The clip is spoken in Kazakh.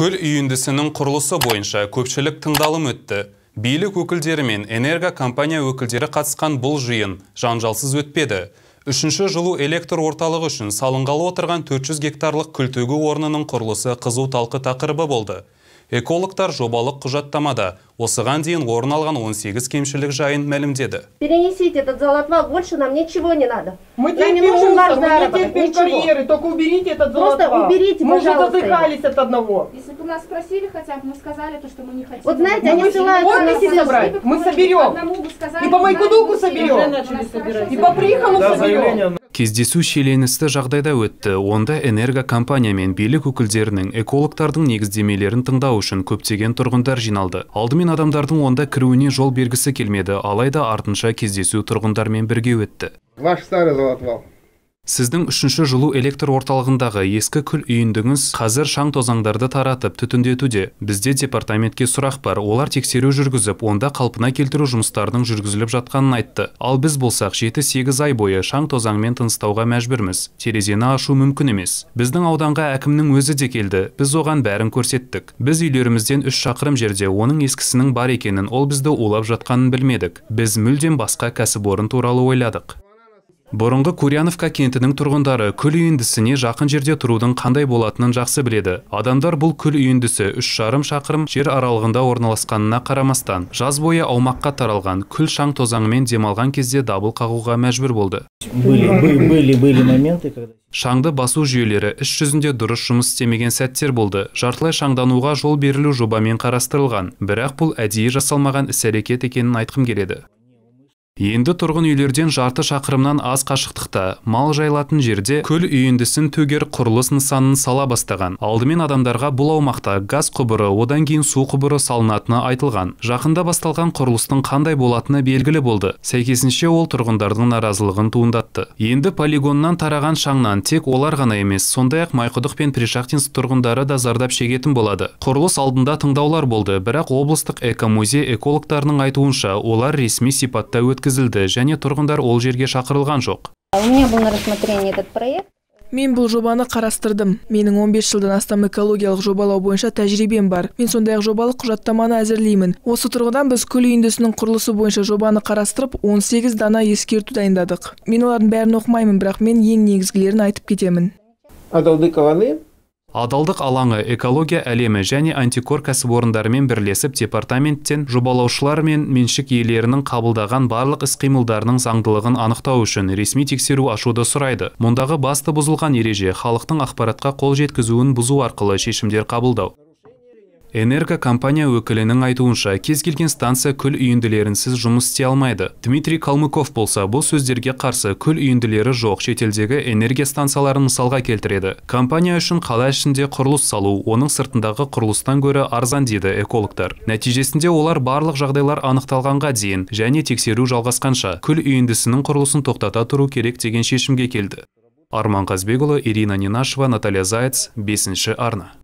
күл үйіндісінің құрылысы бойынша көпшілік тыңдалым өтті билік өкілдері мен энерго компания өкілдері қатысқан бұл жиын жанжалсыз өтпеді үшінші жылу электр орталығы үшін салынғалы отырған 400 гектарлық күлтегі орнының құрылысы қызу талқы тақырыбы болды экологтар жобалық құжаттамада Осыған дейін орын алған 18 кемшілік жайын мәлімдеді. Перенесите этот золотвал, больше нам ничего не надо. Мы терпим мусор, мы терпим карьеры, только уберите этот золотвал. Просто уберите, мы пожалуйста. Мы же задыхались от одного. Если бы нас спросили хотя бы, мы сказали то, что мы не хотим. Вот знаете, они ссылаются на себя. собрать, мы соберем. Сказали, и по Майкудуку соберем. И по Прихану соберем. Кездесу шиеленісті жағдайда өтті. Онда энерго компания мен билік өкілдерінің экологтардың негіздемелерін тыңдау үшін көптеген тұрғындар жиналды. Алдымен адамдардың онда кіруіне жол бергісі келмеді алайда артынша кездесу тұрғындармен бірге өтті ваш старый сіздің үшінші жылу электр орталығындағы ескі күл үйіндіңіз қазір шаң тозаңдарды таратып түтіндетуде бізде департаментке сұрақ бар олар тексеру жүргізіп онда қалпына келтіру жұмыстарының жүргізіліп жатқанын айтты ал біз болсақ жеті сегіз ай бойы шаң тозаңмен тыныстауға мәжбүрміз терезені ашу мүмкін емес біздің ауданға әкімнің өзі де келді біз оған бәрін көрсеттік біз үйлерімізден үш шақырым жерде оның ескісінің бар екенін ол бізді улап жатқанын білмедік біз мүлдем басқа кәсіпорын туралы ойладық бұрынғы куряновка кентінің тұрғындары күл үйіндісіне жақын жерде тұрудың қандай болатынын жақсы біледі адамдар бұл күл үйіндісі үш жарым шақырым жер аралығында орналасқанына қарамастан жаз бойы аумаққа таралған күл шаң тозаңымен демалған кезде дабыл қағуға мәжбүр болды шаңды басу жүйелері іс жүзінде дұрыс жұмыс істемеген сәттер болды жартылай шаңдануға жол берілу жобамен қарастырылған бірақ бұл әдейі жасалмаған іс әрекет екенін айтқым келеді енді тұрғын үйлерден жарты шақырымнан аз қашықтықта мал жайлатын жерде күл үйіндісін төгер құрылыс нысанын сала бастаған алдымен адамдарға бұл аумақта газ құбыры одан кейін су құбыры салынатыны айтылған жақында басталған құрылыстың қандай болатыны белгілі болды сәйкесінше ол тұрғындардың наразылығын туындатты енді полигоннан тараған шаңнан тек олар ғана емес сондай ақ майқұдық пен пришахтинск тұрғындары да зардап шегетін болады құрылыс алдында тыңдаулар болды бірақ облыстық экомузей экологтарының айтуынша олар ресми сипатта өткізді өткізілді және тұрғындар ол жерге шақырылған жоқ мен бұл жобаны қарастырдым менің 15 жылдан астам экологиялық жобалау бойынша тәжірибем бар мен сондай ақ жобалық құжаттаманы әзірлеймін осы тұрғыдан біз күл үйіндісінің құрылысы бойынша жобаны қарастырып 18 дана ескерту дайындадық мен олардың бәрін оқымаймын бірақ мен ең негізгілерін айтып кетемін адалдыкованы адалдық алаңы экология әлемі және антикор кәсіпорындарымен бірлесіп департаменттен жобалаушылар мен меншік иелерінің қабылдаған барлық іс қимылдарының заңдылығын анықтау үшін ресми тексеру ашуды сұрайды мұндағы басты бұзылған ереже халықтың ақпаратқа қол жеткізуін бұзу арқылы шешімдер қабылдау энергокомпания өкілінің айтуынша кез келген станция күл үйінділерінсіз жұмыс істей алмайды дмитрий калмыков болса бұл сөздерге қарсы күл үйінділері жоқ шетелдегі энергия станцияларын мысалға келтіреді компания үшін қала ішінде құрылыс салу оның сыртындағы құрылыстан гөрі арзан дейді экологтар нәтижесінде олар барлық жағдайлар анықталғанға дейін және тексеру жалғасқанша күл үйіндісінің құрылысын тоқтата тұру керек деген шешімге келді арман қазбекұлы ирина нинашева наталья заяц бесінші арна